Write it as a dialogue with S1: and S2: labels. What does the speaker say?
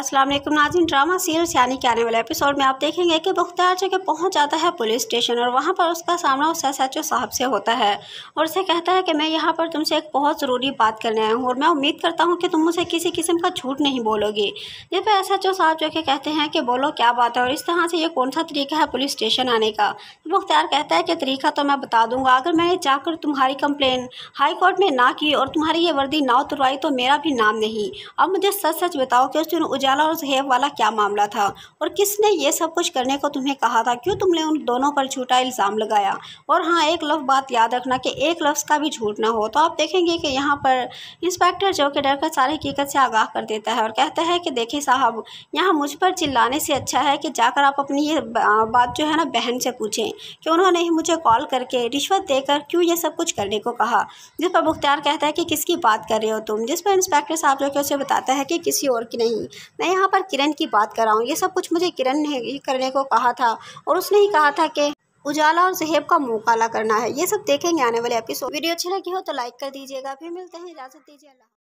S1: अस्सलाम वालेकुम नाजिन drama serial यानी कि आने वाले एपिसोड में आप देखेंगे कि बख्तियार जगह पहुंच जाता है पुलिस स्टेशन और वहां पर उसका सामना उस एस एच साहब से होता है और उसे कहता है कि मैं यहां पर तुमसे एक बहुत ज़रूरी बात करने आया हूं और मैं उम्मीद करता हूं कि तुम मुझे किसी किस्म का झूठ नहीं बोलोगी जब एस एच साहब जो कि कहते हैं कि बोलो क्या बात है और इस तरह से ये कौन सा तरीका है पुलिस स्टेशन आने का मुख्तार कहता है कि तरीका तो मैं बता दूंगा अगर मैंने जाकर तुम्हारी कंप्लेन हाई कोर्ट में ना की और तुम्हारी ये वर्दी ना उतरवाई तो मेरा भी नाम नहीं अब मुझे सच सच बताओ कि उस दिन उजाला और जहेब वाला क्या मामला था और किसने ये सब कुछ करने को तुम्हें कहा था क्यों तुमने उन दोनों पर झूठा इल्ज़ाम लगाया और हाँ एक लफ्ज़ बात याद रखना कि एक लफ्ज़ का भी झूठ ना हो तो आप देखेंगे कि यहाँ पर इंस्पेक्टर जो कि डर कर सारी हकीकत से आगाह कर देता है और कहता है कि देखिए साहब यहाँ मुझ पर चिल्लाने से अच्छा है कि जाकर आप अपनी ये बात जो है ना बहन से पूछें कि उन्होंने ही मुझे कॉल करके रिश्वत देकर क्यों ये सब कुछ करने को कहा जिस पर मुख्तार कहता है कि किसकी बात कर रहे हो तुम जिस पर इंस्पेक्टर साहब जो कि उसे बताता है कि किसी और की नहीं मैं यहाँ पर किरण की बात कर रहा हूँ ये सब कुछ मुझे किरण ने ही करने को कहा था और उसने ही कहा था कि उजाला और जहेब का मुँह काला करना है ये सब देखेंगे आने वाले एपिसोड वीडियो अच्छी लगी हो तो लाइक कर दीजिएगा फिर मिलते हैं इजाज़त दीजिए अल्लाह